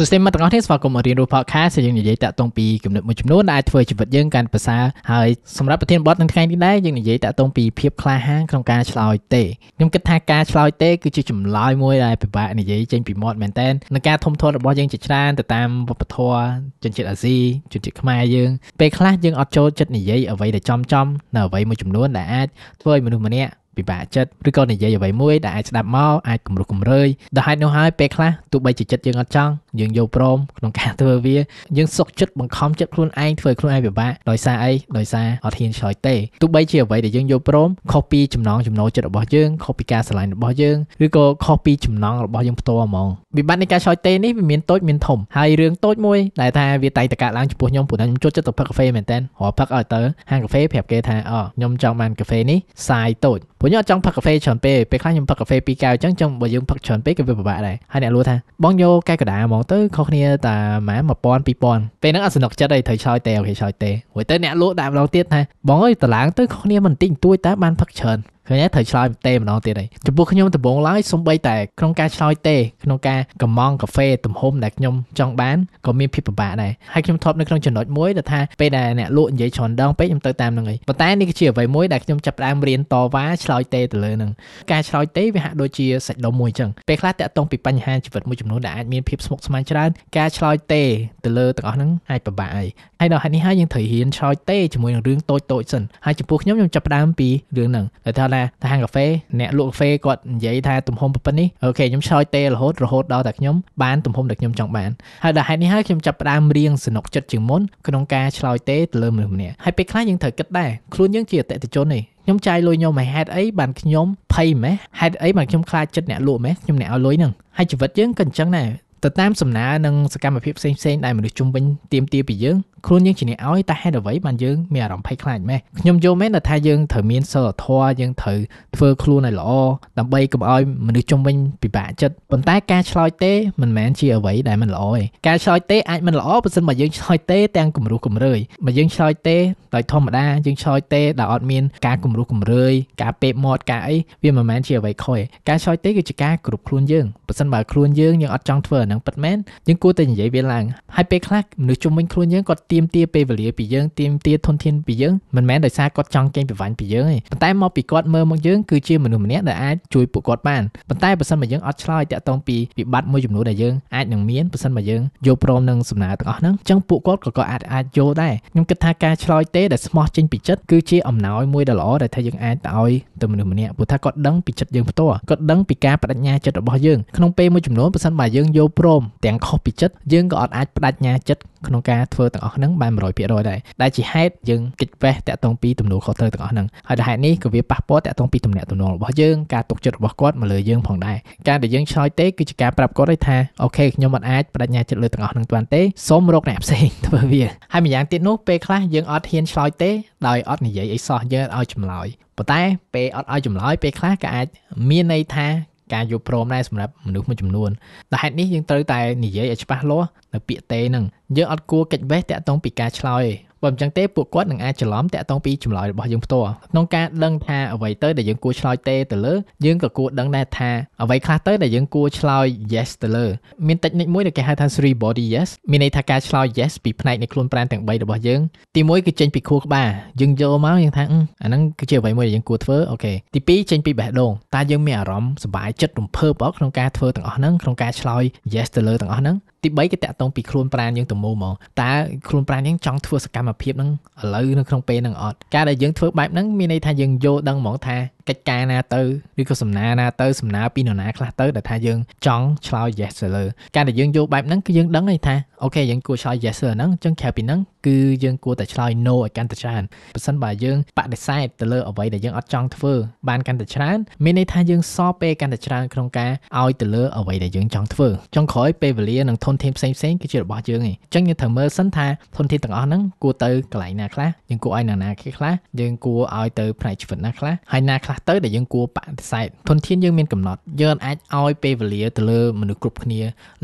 សួស្តីមកទាំងអស់គ្នាស្វាគមន៍មករៀនរស់ podcast ដែលយើងនិយាយតាក់ទងពីគំនិតមួយចំនួនដែលអាចធ្វើជីវិតយើងកាន់ប្រសើរហើយសម្រាប់ប្រធានបទនៅថ្ងៃនេះដែរយើងនិយាយតាក់ទងពីភាពក្លាហានក្នុងការឆ្លើយទេខ្ញុំគិតថាការឆ្លើយទេគឺជាចម្លើយមួយដែលពិបាកនិយាយចេញពីមាត់មែនតើនឹងការធំធាត់របស់យើងជាច្រើនទៅតាមវប្បធម៌ជនជាតិអាស៊ីជនជាតិខ្មែរយើង ពេលខ្លះយើងអត់ចូលចិត្តនិយាយអ្វីដែលចំចំនៅអ្វីមួយចំនួនដែលអាចធ្វើឲ្យមនុស្សម្នាក់ពិបាកចិត្តឬក៏និយាយអ្វីមួយដែលអាចស្ដាប់មកអាចគំរោះគំរើយដល់ហេតុនោះហើយពេលខ្លះទោះបីជាចិត្តយើងអត់ចង់យើងយល់ព្រមក្នុងការធ្វើវាយើងសុកចិត្តបង្ខំចិត្តខ្លួនឯងធ្វើខ្លួនឯងពិបាកដោយសារអីដោយសារអត់ហ៊ានឆ្លើយទេទោះបីជាអ្វីដែលយើងយល់ព្រមខុសពីចំណងចំណូលចិត្តរបស់យើងខុសពីការស្រឡាញ់របស់យើងឬក៏ខុសពីចំណងរបស់យើងផ្ទាល់ហ្មងវិបត្តិនៃការឆ្លើយទេនេះវាមានតូចមានធំហើយរឿងតូចមួយដែលថាវាតែងតែកើតឡើងចំពោះខ្ញុំព្រោះខ្ញុំចូលចិត្តទៅផឹកកាហ្វេមែនតើរាល់ផឹកឲ្យទៅហាងកាហ្វេប្រាប់គេថាអូខ្ញុំចង់បានកាហ្វេនេះសាយតូចព្រោះខ្ញុំអត់ចង់ផឹកកាហ្វេច្រើនពេកពេលខ្លះខ្ញុំផឹកកាហ្វេ2កែវអញ្ចឹងចឹងបើយើងផឹកច្រើនពេកក៏វាពិបាកដែរហើយអ្នកលួថាបងយកកែកដាហ្មងទៅខុសគ្នាតាម៉ែ1000 2000ពេលហ្នឹងអត់សំណុកចិត្តអីត្រូវឆ្លើយតេអូខេឆ្លើយតេរួចទៅអ្នកលួដាក់ម្ដងទៀតថាបងអើយតឡាងទៅខុសគ្នាមិនតិចតួចតើបានផឹកច្រើនឃើញត្រូវឆ្លើយទេម្ដងទៀតហើយចំពោះខ្ញុំដំបងឡើយសំបី តែក្នុងការឆ្លើយទេក្នុងការកម្មង់កាហ្វេទំហំដែលខ្ញុំចង់បានក៏មានភាពពិបាកដែរហើយខ្ញុំធ្លាប់នៅក្នុងចំណុចមួយដែលថាពេលដែលអ្នកលក់និយាយច្រើនដងពេកខ្ញុំទៅតាមនឹងហើយប៉ុន្តែនេះគឺជាអ្វីមួយដែលខ្ញុំចាប់ផ្ដើមរៀនតវ៉ាឆ្លើយទេ ទៅលើនឹងការឆ្លើយទេវាហាក់ដូចជាសាច់ដុំមួយអញ្ចឹងពេលខ្លះតាក់ទងពីបញ្ហាជីវិតមួយចំនួនដែលអាចមានភាពស្មុគស្មាញច្រើនការឆ្លើយទេទៅលើទាំងអស់ហ្នឹងអាចពិបាកហើយហើយដល់ហេតុនេះហើយយើងត្រូវរៀនឆោចទេជាមួយនឹងរឿងតូចតូចសិនហើយចំពោះខ្ញុំខ្ញុំចាប់ផ្ដើមពីរឿងហ្នឹងដែលថាថាហាងកាហ្វេអ្នកលក់កាហ្វេគាត់និយាយថាទំហំប៉ុណ្ណេះអូខេខ្ញុំឆោចទេរហូតរហូតដល់តែខ្ញុំបានទំហំដែលខ្ញុំចង់បានហើយដល់ហេតុនេះហើយខ្ញុំចាប់ផ្ដើមរៀងសនុកចិត្តជាងមុនក្នុងការឆ្លោយទេទៅលើមនុស្សម្នាក់ហើយពេលខ្លះយើងត្រូវគិតដែរខ្លួនយើងជាអតិថិជនទេខ្ញុំចាយលុយខ្ញុំហើយហេតុអីបានខ្ញុំភ័យម៉េះហេតុអីបានខ្ញុំខ្លាចចិត្តអ្នកលក់ម៉េះខ្ញុំអ្នកឲ្យលុយហ្នឹងហើយជីវិតយើងក៏អញ្ចឹងដែរទៅតាមសំណើនិងសកម្មភាពផ្សេងៗដែលមនុស្សជុំវិញទាមទារពីយើងខ្លួនយើងជាអ្នកឲ្យតែហេតុអ្វីបានយើងមានអារម្មណ៍ភ័យខ្លាចម៉េះខ្ញុំយល់មែនថាយើងត្រូវមានសិលធម៌យើងត្រូវធ្វើខ្លួនឲ្យល្អដើម្បីកុំឲ្យមនុស្សជុំវិញពិបាកចិត្តប៉ុន្តែការឆ្លើយទេមិនមែនជាអ្វីដែលមិនល្អទេការឆ្លើយទេអាចមិនល្អបើសិនបើយើងឆ្លើយទេទាំងគំរោះគំរើយបើយើងឆ្លើយទេដោយធម្មតាយើងឆ្លើយទេដោយអត់មានការគំរោះគំរើយការពេបមាត់ការអីវាមិនមែនជាអ្វីខុសទេការឆ្លើយទេគឺជាការគ្រប់ខ្លួនយើងបើសិនបើខ្លួនយើងយើងអត់ចង់ធ្វើហ្នឹងពិតមែនយើងគួរតែនិយាយវាឡើងហើយពេលខ្លះមនុស្សជុំវិញខ្លួនយើងគាត់ទៀមទាពេលវេលាពីយើងទៀមទាធនធានពីយើងមិនមែនដោយសារគាត់ចង់កេងប្រវ័ញ្ចពីយើងទេប៉ុន្តែមកពីគាត់មើលមកយើងគឺជាមនុស្សម្នាក់ដែលអាចជួយពួកគាត់បានប៉ុន្តែបើសិនបើយើងអត់ឆ្លើយតាក់ទងពីវិបត្តិមួយចំនួនដែលយើងអាចនឹងមានបើសិនបើយើងយល់ព្រមនឹងសំណើទាំងអស់ហ្នឹងអញ្ចឹងពួកគាត់ក៏ក៏អាចអាចយល់ដែរខ្ញុំគិតថាការឆ្លើយទេដែលស្មោះចេញពីចិត្តគឺជាអំណោយមួយដ៏ល្អដែលថាយើងអាចទៅឲ្យទៅមនុស្សម្នាក់ព្រោះថាគាត់ដឹងពីចិត្តយើងផ្ទាល់គាត់ដឹងពីការបដិញ្ញាចិត្តរបស់យើងក្នុងពេលមួយចំនួនបើសិនបើយើងយល់ព្រមទាំងខុសពីចិត្តយើងក៏អត់អាចបដិញ្ញាចិត្ត ក្នុងការធ្វើទាំងអស់ហ្នឹងបាន100%ដែរដែលជាហេតុយើងគិតវេះតាក់ទងពីទំនួលខុសត្រូវទាំងអស់ហ្នឹងហើយដែលហេតុនេះក៏វាប៉ះពាល់តាក់ទងពីទំនាក់ទំនងរបស់យើងការទុកចិត្តរបស់គាត់មកលើយើងផងដែរការដែលយើងឆ្លើយទេគឺជាការប្រាប់គាត់ឲ្យថាអូខេខ្ញុំមិនអាចបដិញ្ញាចិត្តលើទាំងអស់ហ្នឹងទាន់ទេសូមរកអ្នកផ្សេងធ្វើវាហើយម្យ៉ាងទៀតនោះពេលខ្លះយើងអត់ហ៊ានឆ្លើយទេដោយអត់និយាយអីសោះយើងឲ្យចម្លើយប៉ុន្តែ ពេលអត់ឲ្យចម្លើយពេលខ្លះក៏អាច មានន័យថាការយល់ព្រមដែរសម្រាប់មនុស្សមួយចំនួនដែលហេតុនេះយើងត្រូវតែនិយាយឲ្យច្បាស់លាស់នៅពាក្យទេហ្នឹងយើងអត់គួរកិច្ចវេះតាក់ទងពីការឆ្លើយបើមិនចឹងទេពួកគាត់នឹងអាចច្រឡំតាក់ទងពីចម្លើយរបស់យើងផ្ទាល់ក្នុងការដឹងថាអ្វីទៅដែលយើងគួរឆ្លើយទេទៅលើ យើងក៏គួរដឹងដែរថាអ្វីខ្លះទៅដែលយើងគួរឆ្លើយ yes ទៅលើមានតិចនិចមួយដែលគេហៅថា three body yes មានន័យថាការឆ្លើយ yes ពីផ្នែកនៃខ្លួនប្រាណទាំង3របស់យើង ទី1គឺចេញពីខួរក្បាលយើងយកមកយើងថាអាហ្នឹងគឺជាអ្វីមួយដែលយើងគួរធ្វើអូខេទី2ចេញពីបេះដូងតើយើងមានអារម្មណ៍សប្បាយចិត្តរំភើបអត់ក្នុងការធ្វើទាំងអស់ហ្នឹងក្នុងការឆ្លើយ yes ទៅលើទាំងអស់ហ្នឹងទី3គេតាក់ទងពីខ្លួនប្រាណយើងទៅមូលហ្មងតើខ្លួនប្រាណយើងចង់ធ្វើសកម្មភាពហ្នឹងឥឡូវនៅក្នុងពេលហ្នឹងអត់ការដែលយើងធ្វើបែបហ្នឹងមានន័យថាយើងយល់ដឹងហ្មងថាកិច្ចការណាទៅឬក៏សំណើណា ទៅសំណើពីនរណាខ្លះទៅដែលថាយើងចង់ឆ្លើយ yes ទៅលើការដែលយើងយល់បែបហ្នឹងគឺយើងដឹងហើយថាអូខេយើងគួរឆ្លើយ yes ទៅហ្នឹងអញ្ចឹងក្រៅពីហ្នឹងគឺយើងគួរតែឆ្លើយ no ឲ្យកាន់តែច្រើនបើសិនបើយើងបដិសេធទៅលើអ្វីដែលយើងអត់ចង់ធ្វើបានកាន់តែច្រើនមានន័យថាយើងសពេលកាន់តែច្រើនក្នុងការឲ្យទៅលើអ្វីដែលយើងចង់ធ្វើចុងក្រោយពេលវេលានិងធនធានផ្សេងផ្សេងគឺជារបស់យើងឯងអញ្ចឹងយើងត្រូវមើលសិនថាធនធានទាំងអស់ហ្នឹងគួរទៅកន្លែងណា ខ្លះយើងគួរឲ្យនរណាគេខ្លះយើងគួរឲ្យទៅផ្នែកជីវិតណាខ្លះហើយណាខ្លះទៅដែលយើងគួរបដិសេធធនធានយើងមានកំណត់យើងអាចឲ្យពេលវេលាទៅលើមនុស្សគ្រប់គ្នា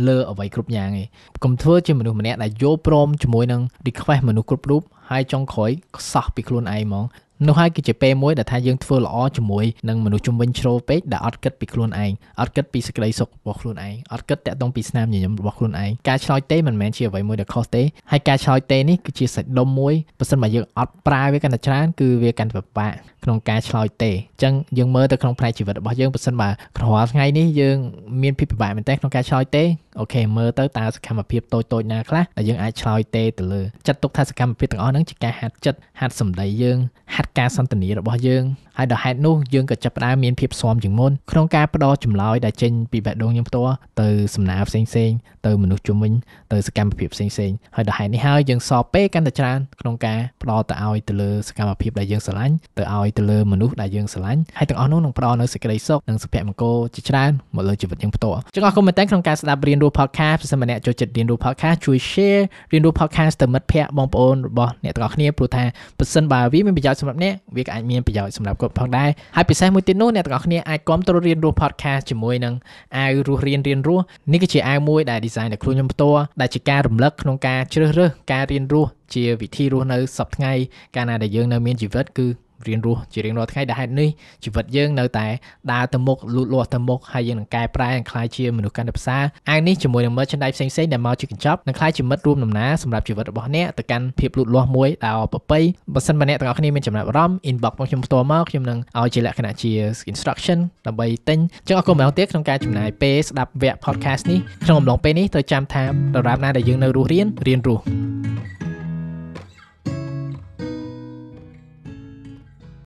លើអ្វីគ្រប់យ៉ាងឯងកុំធ្វើជាមនុស្សម្នាក់ដែលយល់ព្រមជាមួយនឹង request មនុស្សគ្រប់រូបហើយចុងក្រោយខ្សោះពីខ្លួនឯងហ្មងនោះហើយគឺជាពេលមួយដែលថាយើងធ្វើល្អជាមួយនឹងមនុស្សជំនាញជ្រោលពេកដែលអត់គិតពីខ្លួនឯងអត់គិតពីសេចក្តីសុខរបស់ខ្លួនឯងអត់គិតតាក់ទងពីស្នាមញញឹមរបស់ខ្លួនឯងការឆ្លើយទេមិនមែនជាអ្វីមួយដែលខុសទេហើយការឆ្លើយទេនេះគឺជាសាច់ដុំមួយបើសិនបើយើងអត់ប្រើវាកាន់តែច្រើនគឺវាកាន់តែពិបាកក្នុងការឆ្លើយទេអញ្ចឹងយើងមើលទៅក្នុងផ្នែកជីវិតរបស់យើងបើសិនបើរាល់ថ្ងៃនេះយើងមានភាពពិបាកមែនទែនក្នុងការឆ្លើយទេអូខេមើលទៅតើសកម្មភាពតូចតូចណាខ្លះដែលយើងអាចឆ្លើយទេទៅលើចាត់ទុកថាសកម្មភាពទាំងអស់ហ្នឹងជាការហាត់ចិត្តហាត់សម្ដីយើងហាត់ការសន្ទនារបស់យើងហើយដោយហេតុនោះយើងក៏ចាប់ផ្ដើមមានភាពស៊ាំជាងមុនក្នុងការផ្ដល់ចម្លើយដែលចេញពីបេះដូងខ្ញុំផ្ទាល់ទៅសំណើផ្សេងៗទៅមនុស្សជុំវិញទៅសកម្មភាពផ្សេងៗហើយដោយហេតុនេះហើយយើងសបពេកកាន់តែច្រើនក្នុងការផ្ដល់ទៅឲ្យទៅលើសកម្មភាពដែលយើងស្រឡាញ់ទៅឲ្យទៅលើមនុស្សដែលយើងស្រឡាញ់ហើយទាំងអស់នោះនឹងផ្ដល់នូវសេចក្តីសុខនិងសុភមង្គលជាច្រើនមកលើជីវិតយើងផ្ទាល់ចឹងអរគុណមែនទែនក្នុងការស្ដាប់រៀនរស់ podcast ប្រសិនបើអ្នកចូលចិត្តរៀនរស់ podcast ជួយ share រៀនរស់ podcast ទៅមិត្តភ័ក្តិបងប្អូនរបស់អ្នកទាំងអស់គ្នាព្រោះថាប្រសិនបើវាមានប្រយោជន៍សម្រាប់អ្នកវាក៏អាចមានប្រយោជន៍សម្រាប់គាត់ផងដែរហើយពិសេសមួយទៀតនោះអ្នកទាំងអស់គ្នាអាចគ្រប់គ្រងរៀនរស់ podcast ជាមួយនឹងអាវរស់រៀនរៀនរស់នេះគឺជាអាវមួយដែល design ដោយខ្លួនខ្ញុំផ្ទាល់ដែលជាការរំលឹកក្នុងការជ្រើសរើសការរៀនរស់ជាវិធីរស់នៅសប្តាហ៍ថ្ងៃកាលណាដែលយើងនៅមានជីវិតគឺរៀនរស់ជារៀងរាល់ថ្ងៃដែលហេតុនេះជីវិតយើងនៅតែដើរទៅមុខលូតលាស់ទៅមុខហើយយើងនឹងកែប្រែនិងក្លាយជាមនុស្សកាន់តែផ្សារអាវនេះជាមួយនឹង merchandise ផ្សេងៗដែលមកជាកញ្ចប់និងក្លាយជាមិត្តរួមដំណើរសម្រាប់ជីវិតរបស់អ្នកទៅកាន់ភាពលូតលាស់មួយដែលប្រពៃបើសិនបើអ្នកទាំងអស់គ្នាមានចំណាប់អារម្មណ៍ inbox មកខ្ញុំផ្ទាល់មកខ្ញុំនឹងឲ្យជាលក្ខណៈជា instruction ដើម្បីទិញចឹងអរគុណម្ដងទៀតក្នុងការចំណាយពេលស្ដាប់វគ្គ podcast នេះក្នុងអំឡុងពេលនេះត្រូវចាំថាដរាបណាដែលយើងនៅរស់រៀនរៀនរស់